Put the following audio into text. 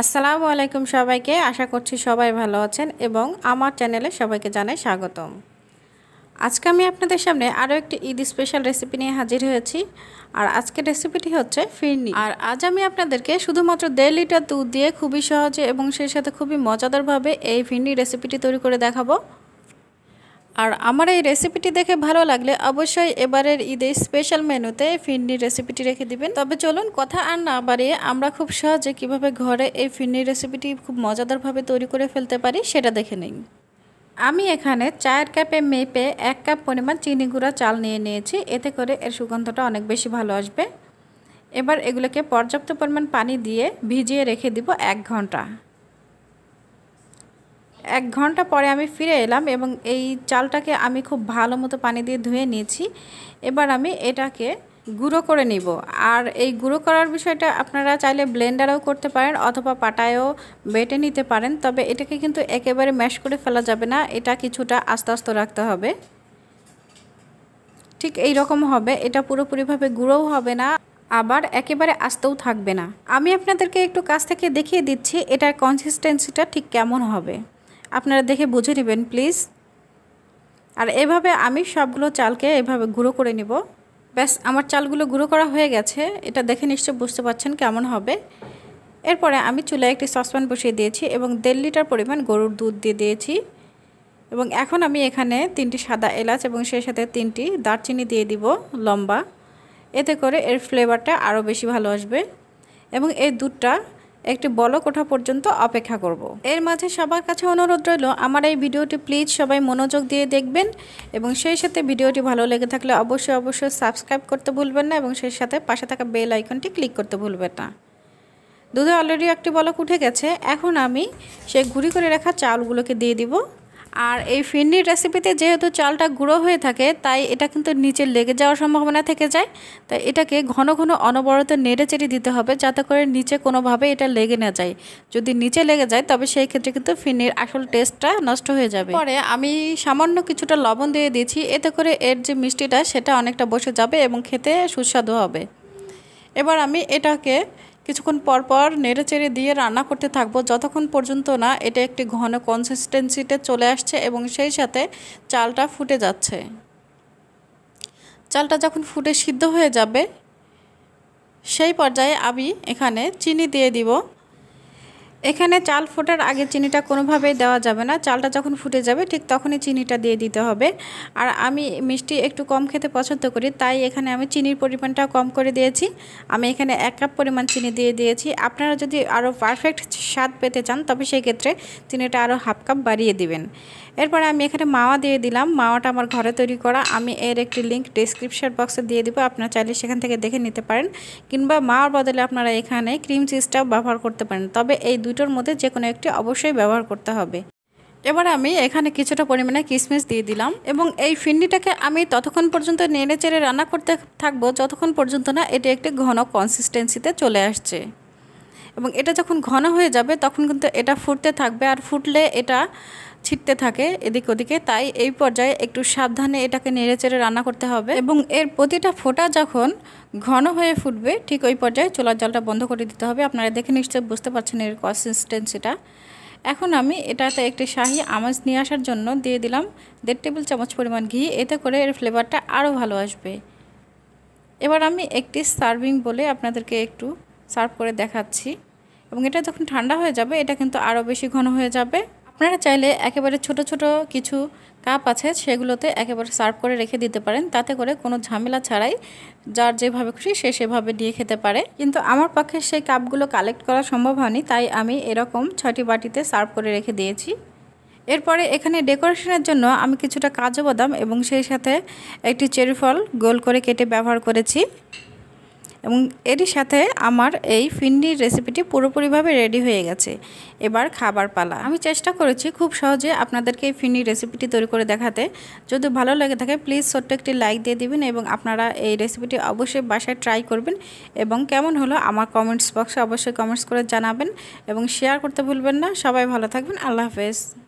আসসালামু আলাইকুম সবাইকে আশা করছি সবাই ভালো আছেন এবং আমার চ্যানেলে সবাইকে জানাই স্বাগতম আজকে আমি আপনাদের সামনে আরও একটি ঈদ স্পেশাল রেসিপি নিয়ে হাজির হয়েছি আর আজকের রেসিপিটি হচ্ছে ফিরনি আর আজ আমি আপনাদেরকে শুধুমাত্র দেড় লিটার দুধ দিয়ে খুবই সহজে এবং সেই সাথে খুবই মজাদারভাবে এই ফিরনি রেসিপিটি তৈরি করে দেখাবো আর আমার এই রেসিপিটি দেখে ভালো লাগলে অবশ্যই এবারের ঈদের স্পেশাল মেনুতে ফিন্নির রেসিপিটি রেখে দিবেন তবে চলুন কথা আর না বাড়িয়ে আমরা খুব সহজে কিভাবে ঘরে এই ফিন্নির রেসিপিটি খুব মজাদারভাবে তৈরি করে ফেলতে পারি সেটা দেখে নিন আমি এখানে চায়ের কাপে মেপে এক কাপ পরিমাণ চিনি গুঁড়া চাল নিয়ে নিয়েছি এতে করে এর সুগন্ধটা অনেক বেশি ভালো আসবে এবার এগুলোকে পর্যাপ্ত পরিমাণ পানি দিয়ে ভিজিয়ে রেখে দিব এক ঘন্টা এক ঘন্টা পরে আমি ফিরে এলাম এবং এই চালটাকে আমি খুব ভালো মতো পানি দিয়ে ধুয়ে নিয়েছি এবার আমি এটাকে গুঁড়ো করে নিব আর এই গুঁড়ো করার বিষয়টা আপনারা চাইলে ব্লেন্ডারেও করতে পারেন অথবা পাটায়ও বেটে নিতে পারেন তবে এটাকে কিন্তু একেবারে ম্যাশ করে ফেলা যাবে না এটা কিছুটা আস্তে আস্তে রাখতে হবে ঠিক এই রকম হবে এটা পুরোপুরিভাবে গুঁড়োও হবে না আবার একেবারে আস্তেও থাকবে না আমি আপনাদেরকে একটু কাছ থেকে দেখিয়ে দিচ্ছি এটার কনসিস্টেন্সিটা ঠিক কেমন হবে আপনারা দেখে বুঝে নেবেন প্লিজ আর এভাবে আমি সবগুলো চালকে এভাবে গুঁড়ো করে নিব ব্যাস আমার চালগুলো গুঁড়ো করা হয়ে গেছে এটা দেখে নিশ্চয় বুঝতে পারছেন কেমন হবে এরপরে আমি চুলায় একটি সসপ্যান বসিয়ে দিয়েছি এবং দেড় লিটার পরিমাণ গরুর দুধ দিয়ে দিয়েছি এবং এখন আমি এখানে তিনটি সাদা এলাচ এবং সেই সাথে তিনটি দারচিনি দিয়ে দিব লম্বা এতে করে এর ফ্লেভারটা আরও বেশি ভালো আসবে এবং এই দুধটা একটি বলক ওঠা পর্যন্ত অপেক্ষা করব। এর মাঝে সবার কাছে অনুরোধ রইল আমার এই ভিডিওটি প্লিজ সবাই মনোযোগ দিয়ে দেখবেন এবং সেই সাথে ভিডিওটি ভালো লেগে থাকলে অবশ্যই অবশ্যই সাবস্ক্রাইব করতে ভুলবেন না এবং সেই সাথে পাশে থাকা বেল আইকনটি ক্লিক করতে ভুলবেন না দুধে অলরেডি একটি বলক উঠে গেছে এখন আমি সেই ঘুরি করে রাখা চালগুলোকে দিয়ে দিব আর এই ফিন্নির রেসিপিতে যেহেতু চালটা গুঁড়ো হয়ে থাকে তাই এটা কিন্তু নিচে লেগে যাওয়ার সম্ভাবনা থেকে যায় তাই এটাকে ঘন ঘন অনবরত নেড়ে চেড়ে দিতে হবে যাতে করে নিচে কোনোভাবে এটা লেগে না যায় যদি নিচে লেগে যায় তবে সেই ক্ষেত্রে কিন্তু ফিন্নির আসল টেস্টটা নষ্ট হয়ে যাবে পরে আমি সামান্য কিছুটা লবণ দিয়ে দিয়েছি এতে করে এর যে মিষ্টিটা সেটা অনেকটা বসে যাবে এবং খেতে সুস্বাদু হবে এবার আমি এটাকে কিছুক্ষণ পরপর পর নেড়েচেড়ে দিয়ে রান্না করতে থাকবো যতক্ষণ পর্যন্ত না এটা একটি ঘন কনসিস্টেন্সিতে চলে আসছে এবং সেই সাথে চালটা ফুটে যাচ্ছে চালটা যখন ফুটে সিদ্ধ হয়ে যাবে সেই পর্যায়ে আমি এখানে চিনি দিয়ে দিব এখানে চাল ফোটার আগে চিনিটা কোনোভাবেই দেওয়া যাবে না চালটা যখন ফুটে যাবে ঠিক তখনই চিনিটা দিয়ে দিতে হবে আর আমি মিষ্টি একটু কম খেতে পছন্দ করি তাই এখানে আমি চিনির পরিমাণটা কম করে দিয়েছি আমি এখানে এক কাপ পরিমাণ চিনি দিয়ে দিয়েছি আপনারা যদি আরও পারফেক্ট স্বাদ পেতে চান তবে সেই ক্ষেত্রে চিনিটা আরও হাফ কাপ বাড়িয়ে দিবেন এরপরে আমি এখানে মাওয়া দিয়ে দিলাম মাওয়াটা আমার ঘরে তৈরি করা আমি এর একটি লিঙ্ক ডিসক্রিপশন বক্সে দিয়ে দিব আপনারা চাইলে সেখান থেকে দেখে নিতে পারেন কিংবা মাওয়ার বদলে আপনারা এখানে ক্রিম চিজটাও ব্যবহার করতে পারেন তবে এই দুটোর মধ্যে যে কোনো একটি অবশ্যই ব্যবহার করতে হবে এবার আমি এখানে কিছুটা পরিমাণে কিশমিশ দিয়ে দিলাম এবং এই ফিন্ডিটাকে আমি ততক্ষণ পর্যন্ত নেড়ে চেড়ে রান্না করতে থাকবো যতক্ষণ পর্যন্ত না এটি একটি ঘন কনসিস্টেন্সিতে চলে আসছে এবং এটা যখন ঘন হয়ে যাবে তখন কিন্তু এটা ফুটতে থাকবে আর ফুটলে এটা ছিটতে থাকে এদিক ওদিকে তাই এই পর্যায়ে একটু সাবধানে এটাকে নেড়েচেড়ে রান্না করতে হবে এবং এর প্রতিটা ফোঁটা যখন ঘন হয়ে ফুটবে ঠিক ওই পর্যায়ে চোলার জলটা বন্ধ করে দিতে হবে আপনারা দেখে নিশ্চয়ই বুঝতে পারছেন এর কনসিস্টেন্সিটা এখন আমি এটাতে একটি শাহি আমাজ নিয়ে আসার জন্য দিয়ে দিলাম দেড় টেবিল চামচ পরিমাণ ঘি এতে করে এর ফ্লেভারটা আরও ভালো আসবে এবার আমি একটি সার্ভিং বলে আপনাদেরকে একটু সার্ভ করে দেখাচ্ছি এবং এটা যখন ঠান্ডা হয়ে যাবে এটা কিন্তু আরও বেশি ঘন হয়ে যাবে আপনারা চাইলে একেবারে ছোট ছোট কিছু কাপ আছে সেগুলোতে একেবারে সার্ভ করে রেখে দিতে পারেন তাতে করে কোনো ঝামেলা ছাড়াই যার যেভাবে খুশি সে সেভাবে দিয়ে খেতে পারে কিন্তু আমার পক্ষে সেই কাপগুলো কালেক্ট করা সম্ভব হয়নি তাই আমি এরকম ছয়টি বাটিতে সার্ভ করে রেখে দিয়েছি এরপরে এখানে ডেকোরেশনের জন্য আমি কিছুটা কাজু বাদাম এবং সেই সাথে একটি চেরি ফল গোল করে কেটে ব্যবহার করেছি এবং এরই সাথে আমার এই ফিন্ডির রেসিপিটি পুরোপুরিভাবে রেডি হয়ে গেছে এবার খাবার পালা আমি চেষ্টা করেছি খুব সহজে আপনাদেরকে এই ফিন্ডির রেসিপিটি তৈরি করে দেখাতে যদি ভালো লেগে থাকে প্লিজ ছোট্ট একটি লাইক দিয়ে দিবেন এবং আপনারা এই রেসিপিটি অবশ্যই বাসায় ট্রাই করবেন এবং কেমন হলো আমার কমেন্টস বক্সে অবশ্যই কমেন্টস করে জানাবেন এবং শেয়ার করতে ভুলবেন না সবাই ভালো থাকবেন আল্লাহ হাফেজ